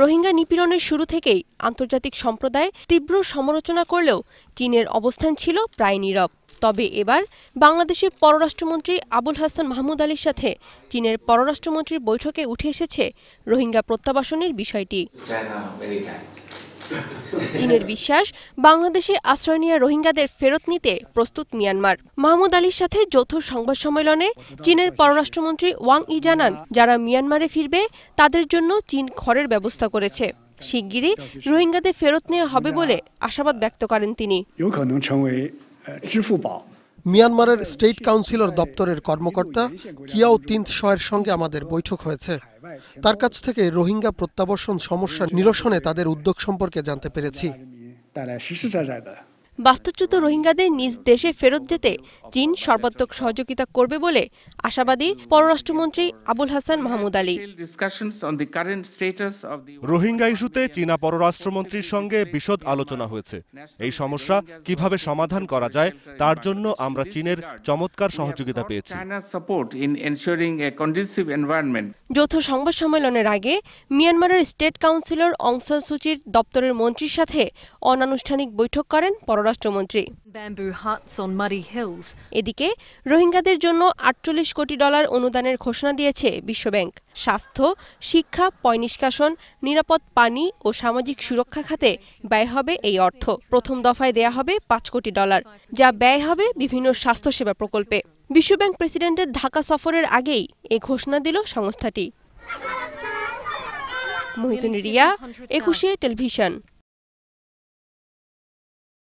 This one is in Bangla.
রোহিঙ্গা নিপীড়নের শুরু থেকেই আন্তর্জাতিক সম্প্রদায় তীব্র সমালোচনা করলেও চীনের অবস্থান ছিল প্রায় নীরব তবে এবার বাংলাদেশের পররাষ্ট্রমন্ত্রী আবুল হাসান মাহমুদ আলীর সাথে চীনের পররাষ্ট্রমন্ত্রীর বৈঠকে উঠে এসেছে রোহিঙ্গা প্রত্যাবাসনের বিষয়টি চীনের বিশ্বাস বাংলাদেশে আশ্রয় নেওয়া রোহিঙ্গাদের ফেরত নিতে প্রস্তুত মিয়ানমার মাহমুদ আলীর সাথে যৌথ সংবাদ সম্মেলনে চীনের পররাষ্ট্রমন্ত্রী ওয়াং ই জানান যারা মিয়ানমারে ফিরবে তাদের জন্য চীন ঘরের ব্যবস্থা করেছে শিগগিরই রোহিঙ্গাদের ফেরত নেওয়া হবে বলে আশাবাদ ব্যক্ত করেন তিনি মিয়ানমারের স্টেট কাউন্সিলর দপ্তরের কর্মকর্তা কিয়াও তিন শয়ের সঙ্গে আমাদের বৈঠক হয়েছে তার কাছ থেকে রোহিঙ্গা প্রত্যাবর্ষণ সমস্যা নিরসনে তাদের উদ্যোগ সম্পর্কে জানতে পেরেছি বাস্তুচ্যুত রোহিঙ্গাদের নিজ দেশে ফেরত যেতে চীন সর্বাত্মক সহযোগিতা করবে বলে আশাবাদী পররাষ্ট্রমন্ত্রী আবুল হাসান মাহমুদ আলী রোহিঙ্গা ইস্যুতে চীনা পররাষ্ট্রমন্ত্রীর সঙ্গে বিশদ আলোচনা হয়েছে এই সমস্যা কিভাবে সমাধান করা যায় তার জন্য আমরা চীনের চমৎকার সহযোগিতা পেয়েছি যৌথ সংবাদ সম্মেলনের আগে মিয়ানমারের স্টেট কাউন্সিলর অংসান সুচির দপ্তরের মন্ত্রীর সাথে অনানুষ্ঠানিক বৈঠক করেন পর পররাষ্ট্রমন্ত্রী এদিকে রোহিঙ্গাদের জন্য আটচল্লিশ কোটি ডলার অনুদানের ঘোষণা দিয়েছে বিশ্বব্যাংক স্বাস্থ্য শিক্ষা পয় নিষ্কাশন নিরাপদ পানি ও সামাজিক সুরক্ষা খাতে ব্যয় হবে এই অর্থ প্রথম দফায় দেয়া হবে পাঁচ কোটি ডলার যা ব্যয় হবে বিভিন্ন স্বাস্থ্যসেবা প্রকল্পে বিশ্বব্যাংক প্রেসিডেন্টের ঢাকা সফরের আগেই এ ঘোষণা দিল সংস্থাটি মহিদুন রিয়া একুশে টেলিভিশন